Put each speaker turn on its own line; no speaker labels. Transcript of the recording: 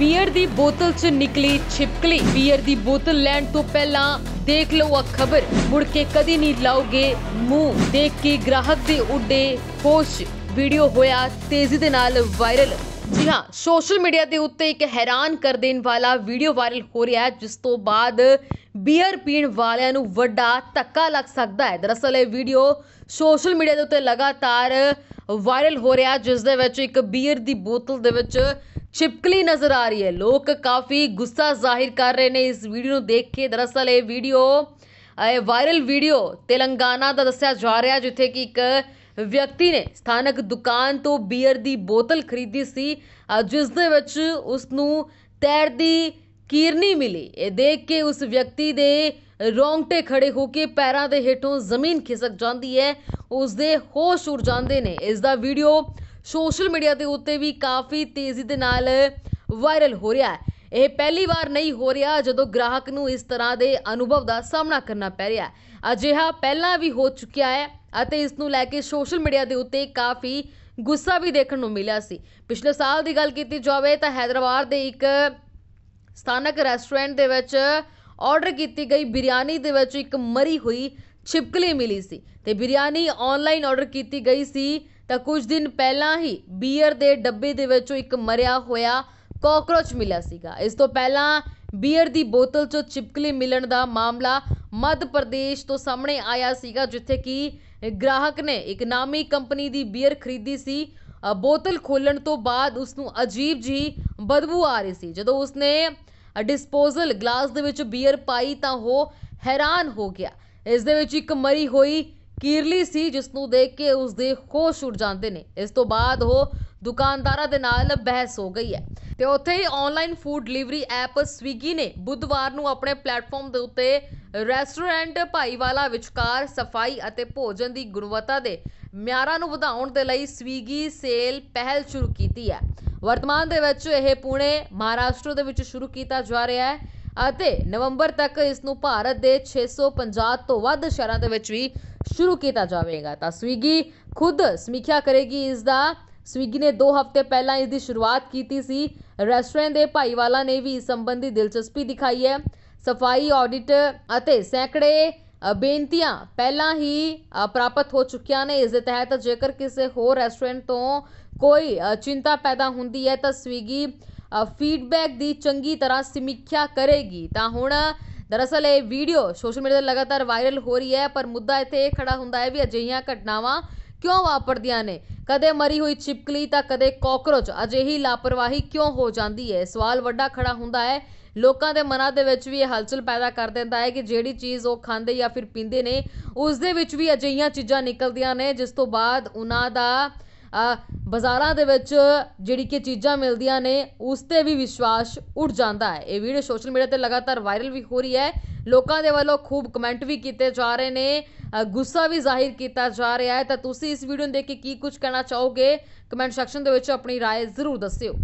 beer ਦੀ ਬੋਤਲ 'ਚ ਨਿਕਲੀ ਛਿਪਕਲੀ ਬੀਅਰ ਦੀ ਬੋਤਲ ਲੈਣ ਤੋਂ ਪਹਿਲਾਂ ਦੇਖ ਲਓ ਆ ਖਬਰ ਮੁੜ ਕੇ ਕਦੀ ਨਹੀਂ ਲਾਓਗੇ ਮੂੰਹ ਦੇਖ ਕੇ ਗ੍ਰਾਹਕ ਦੇ ਉੱਡੇ ਹੋਸ਼ ਵੀਡੀਓ ਹੋਇਆ ਤੇਜ਼ੀ ਦੇ ਨਾਲ ਵਾਇਰਲ ਜੀ ਹਾਂ ਸੋਸ਼ਲ ਮੀਡੀਆ ਦੇ ਉੱਤੇ ਇੱਕ ਹੈਰਾਨ ਕਰ ਦੇਣ ਵਾਲਾ ਵੀਡੀਓ ਵਾਇਰਲ ਹੋ ਰਿਹਾ ਹੈ ਜਿਸ ਤੋਂ ਬਾਅਦ ਬੀਅਰ ਪੀਣ ਵਾਲਿਆਂ ਨੂੰ ਵੱਡਾ ਧੱਕਾ ਲੱਗ ਸਕਦਾ ਹੈ ਦਰਅਸਲ ਇਹ ਵੀਡੀਓ ਸੋਸ਼ਲ ਮੀਡੀਆ ਦੇ ਉੱਤੇ ਲਗਾਤਾਰ ਵਾਇਰਲ ਹੋ ਰਿਹਾ ਜਿਸ ਦੇ ਵਿੱਚ ਇੱਕ ਬੀਅਰ ਦੀ ਬੋਤਲ ਦੇ ਵਿੱਚ ਛਿਪਕਲੀ ਨਜ਼ਰ ਆ ਰਹੀ ਹੈ ਲੋਕ ਕਾਫੀ ਗੁੱਸਾ ਜ਼ਾਹਿਰ ਕਰ ਰਹੇ ਨੇ ਇਸ ਵੀਡੀਓ ਨੂੰ ਦੇਖ ਕੇ ਦਰਅਸਲ ਇਹ ਵੀਡੀਓ ਇਹ ਵਾਇਰਲ ਵੀਡੀਓ ਤੇਲੰਗਾਨਾ ਦਾ ਦੱਸਿਆ ਜਾ ਰਿਹਾ ਜਿੱਥੇ ਕਿ ਇੱਕ ਵਿਅਕਤੀ ਨੇ ਸਥਾਨਕ ਦੁਕਾਨ ਤੋਂ ਬੀਅਰ ਦੀ ਬੋਤਲ ਖਰੀਦੀ ਸੀ ਜਿਸ ਦੇ ਵਿੱਚ ਉਸ ਨੂੰ ਤੈਰਦੀ ਕੀਰਨੀ ਮਿਲੀ ਇਹ ਦੇਖ ਕੇ ਉਸ ਵਿਅਕਤੀ ਦੇ ਰੋਂਗਟੇ ਖੜੇ ਹੋ ਕੇ ਪੈਰਾਂ ਦੇ ਹੇਠੋਂ ਜ਼ਮੀਨ ਖਿਸਕ ਜਾਂਦੀ ਹੈ ਉਸ ਦੇ ਹੋਸ਼ ਉੜ ਜਾਂਦੇ ਨੇ ਇਸ ਦਾ ਵੀਡੀਓ ਸੋਸ਼ਲ ਮੀਡੀਆ ਦੇ ਉੱਤੇ ਵੀ ਕਾਫੀ ਤੇਜ਼ੀ ਦੇ ਨਾਲ ਵਾਇਰਲ ਹੋ ਰਿਹਾ ਹੈ ਇਹ ਪਹਿਲੀ ਵਾਰ ਨਹੀਂ ਹੋ ਰਿਹਾ ਜਦੋਂ ਗ੍ਰਾਹਕ ਨੂੰ ਇਸ ਤਰ੍ਹਾਂ ਦੇ ਅਨੁਭਵ ਦਾ ਸਾਹਮਣਾ ਕਰਨਾ ਪੈ ਰਿਹਾ ਹੈ ਅਜਿਹਾ ਪਹਿਲਾਂ ਵੀ ਹੋ ਚੁੱਕਿਆ ਹੈ ਅਤੇ ਇਸ ਨੂੰ ਲੈ ਕੇ ਸੋਸ਼ਲ ਮੀਡੀਆ ਦੇ ਉੱਤੇ ਕਾਫੀ ਗੁੱਸਾ ਵੀ ਦੇਖਣ ਨੂੰ ਮਿਲਿਆ ਸੀ ਪਿਛਲੇ ਸਾਲ ਦੀ ਗੱਲ ਕੀਤੀ ਜਾਵੇ ਤਾਂ ਹైదరాబాద్ ਦੇ ਇੱਕ ਸਥਾਨਕ ਰੈਸਟੋਰੈਂਟ ਦੇ ਵਿੱਚ ਆਰਡਰ ਕੀਤੀ ਗਈ ਬਿਰਿਆਨੀ ਦੇ ਵਿੱਚ ਇੱਕ ਮਰੀ ਹੋਈ ਛਿਪਕਲੀ ਮਿਲੀ ਸੀ ਤੇ ਬਿਰਿਆਨੀ ਆਨਲਾਈਨ ਆਰਡਰ ਕੀਤੀ ਗਈ ਸੀ ਤਾਂ ਕੁਝ ਦਿਨ ਪਹਿਲਾਂ ਹੀ ਬੀਅਰ ਦੇ ਡੱਬੇ ਦੇ ਵਿੱਚੋਂ ਇੱਕ ਮਰਿਆ ਹੋਇਆ ਕੋਕਰੋਚ ਮਿਲਿਆ ਸੀਗਾ ਇਸ ਤੋਂ ਪਹਿਲਾਂ ਬੀਅਰ ਦੀ ਬੋਤਲ 'ਚੋਂ ਚਿਪਕਲੀ ਮਿਲਣ ਦਾ ਮਾਮਲਾ ਮੱਧ ਪ੍ਰਦੇਸ਼ ਤੋਂ ਸਾਹਮਣੇ ਆਇਆ ਸੀਗਾ ਜਿੱਥੇ ਕਿ ਗ੍ਰਾਹਕ ਨੇ ਇੱਕ ਨਾਮੀ ਕੰਪਨੀ ਦੀ ਬੀਅਰ ਖਰੀਦੀ ਸੀ ਬੋਤਲ ਖੋਲਣ ਤੋਂ ਬਾਅਦ ਉਸ ਨੂੰ ਅਜੀਬ ਜੀ ਬਦਬੂ ਆ ਰਹੀ ਸੀ ਜਦੋਂ ਉਸ ਨੇ ਡਿਸਪੋਜ਼ਲ ਗਲਾਸ ਦੇ ਵਿੱਚ ਬੀਅਰ ਪਾਈ ਤਾਂ ਉਹ ਹੈਰਾਨ ਹੋ ਗਿਆ ਇਸ ਦੇ ਵਿੱਚ ਇੱਕ ਮਰੀ ਹੋਈ ਕੀਰਲੀ ਸੀ ਜਿਸ ਨੂੰ ਦੇਖ ਕੇ ਉਸ ਦੇ ਖੋਸ਼ ਉੱਡ ਜਾਂਦੇ ਨੇ ਇਸ ਤੋਂ ਬਾਅਦ ਉਹ ਦੁਕਾਨਦਾਰਾਂ ਦੇ ਨਾਲ ਬਹਿਸ ਹੋ ਗਈ ਹੈ ਤੇ ਉੱਥੇ ਹੀ online food delivery app Swiggy ਨੇ ਬੁੱਧਵਾਰ ਨੂੰ ਆਪਣੇ ਪਲੇਟਫਾਰਮ ਦੇ ਉੱਤੇ ਰੈਸਟੋਰੈਂਟ ਭਾਈਵਾਲਾ ਵਿਚਕਾਰ ਸਫਾਈ ਅਤੇ ਭੋਜਨ ਦੀ ਗੁਣਵੱਤਾ ਦੇ ਮਿਆਰਾਂ ਨੂੰ ਵਧਾਉਣ ਦੇ ਲਈ ਸਵਿਗੀ ਸੇਲ ਪਹਿਲ ਸ਼ੁਰੂ ਕੀਤੀ ਹੈ ਵਰਤਮਾਨ ਦੇ ਵਿੱਚ ਇਹ ਪੁਣੇ ਮਹਾਰਾਸ਼ਟਰ ਦੇ ਵਿੱਚ ਸ਼ੁਰੂ ਕੀਤਾ ਜਾ ਰਿਹਾ ਹੈ ਅਤੇ ਨਵੰਬਰ ਤੱਕ ਇਸ ਨੂੰ ਭਾਰਤ ਦੇ 650 ਤੋਂ ਵੱਧ ਸ਼ਹਿਰਾਂ ਦੇ ਵਿੱਚ ਵੀ ਸ਼ੁਰੂ ਕੀਤਾ ਜਾਵੇਗਾ ਤਾਂ ਸਵੀਗੀ ਖੁਦ ਸਮੀਖਿਆ ਕਰੇਗੀ ਇਸ ਦਾ ਸਵੀਗੀ ਨੇ 2 ਹਫ਼ਤੇ ਪਹਿਲਾਂ ਇਸ ਦੀ ਸ਼ੁਰੂਆਤ ਕੀਤੀ ਸੀ ਰੈਸਟੋਰੈਂਟ ਦੇ ਭਾਈਵਾਲਾ ਨੇ ਵੀ ਇਸ ਸੰਬੰਧੀ ਦਿਲਚਸਪੀ ਦਿਖਾਈ ਹੈ ਸਫਾਈ ਆਡਿਟ ਅਤੇ ਸੈਂਕੜੇ ਬੇਨਤੀਆਂ ਪਹਿਲਾਂ ਹੀ ਪ੍ਰਾਪਤ ਹੋ ਚੁੱਕੀਆਂ ਨੇ ਇਸ ਦੇ ਤਹਿਤ ਜੇਕਰ ਕਿਸੇ ਹੋਰ ਰੈਸਟੋਰੈਂਟ ਤੋਂ ਕੋਈ ਚਿੰਤਾ ਪੈਦਾ ਹੁੰਦੀ ਹੈ ਤਾਂ ਸਵੀਗੀ ਫੀਡਬੈਕ ਦੀ ਚੰਗੀ ਤਰ੍ਹਾਂ ਸਮੀਖਿਆ ਕਰੇਗੀ ਤਾਂ ਹੁਣ ਦਰਅਸਲ ਇਹ ਵੀਡੀਓ ਸੋਸ਼ਲ ਮੀਡੀਆ ਤੇ ਲਗਾਤਾਰ ਵਾਇਰਲ ਹੋ ਰਹੀ ਹੈ ਪਰ ਮੁੱਦਾ ਇੱਥੇ ਇਹ ਖੜਾ ਹੁੰਦਾ ਹੈ ਵੀ ਅਜਿਹੀਆਂ ਘਟਨਾਵਾਂ ਕਿਉਂ ਵਾਪਰਦੀਆਂ ਨੇ ਕਦੇ ਮਰੀ ਹੋਈ ਚਿਪਕਲੀ ਤਾਂ ਕਦੇ ਕਾਕਰੋਚ ਅਜਿਹੀ ਲਾਪਰਵਾਹੀ ਕਿਉਂ ਹੋ ਜਾਂਦੀ ਹੈ ਸਵਾਲ ਵੱਡਾ ਖੜਾ ਹੁੰਦਾ ਹੈ ਲੋਕਾਂ ਦੇ ਮਨਾਂ ਦੇ ਵਿੱਚ ਵੀ ਇਹ ਹਲਚਲ ਪੈਦਾ ਕਰ ਦਿੰਦਾ ਹੈ ਕਿ ਜਿਹੜੀ ਚੀਜ਼ ਉਹ ਖਾਂਦੇ ਜਾਂ ਫਿਰ ਪੀਂਦੇ ਨੇ ਉਸ ਦੇ ਵਿੱਚ ਵੀ ਅਜਿਹੀਆਂ ਚੀਜ਼ਾਂ ਨਿਕਲਦੀਆਂ ਨੇ ਜਿਸ ਤੋਂ ਬਾਅਦ ਉਹਨਾਂ ਦਾ ਬਾਜ਼ਾਰਾਂ ਦੇ ਵਿੱਚ ਜਿਹੜੀ ਕਿ ਚੀਜ਼ਾਂ ਮਿਲਦੀਆਂ ਨੇ ਉਸ 'ਤੇ ਵੀ ਵਿਸ਼ਵਾਸ ਉੱਠ ਜਾਂਦਾ ਹੈ ਇਹ ਵੀਡੀਓ ਸੋਸ਼ਲ ਮੀਡੀਆ 'ਤੇ ਲਗਾਤਾਰ ਵਾਇਰਲ ਵੀ ਹੋ ਰਹੀ ਹੈ ਲੋਕਾਂ ਦੇ ਵੱਲੋਂ ਖੂਬ ਕਮੈਂਟ ਵੀ ਕੀਤੇ ਜਾ ਰਹੇ ਨੇ ਗੁੱਸਾ ਵੀ ਜ਼ਾਹਿਰ ਕੀਤਾ ਜਾ ਰਿਹਾ ਹੈ ਤਾਂ ਤੁਸੀਂ ਇਸ ਵੀਡੀਓ ਨੂੰ ਦੇਖ ਕੇ ਕੀ ਕੁਝ ਕਹਿਣਾ ਚਾਹੋਗੇ ਕਮੈਂਟ ਸੈਕਸ਼ਨ ਦੇ ਵਿੱਚ ਆਪਣੀ رائے ਜ਼ਰੂਰ ਦੱਸਿਓ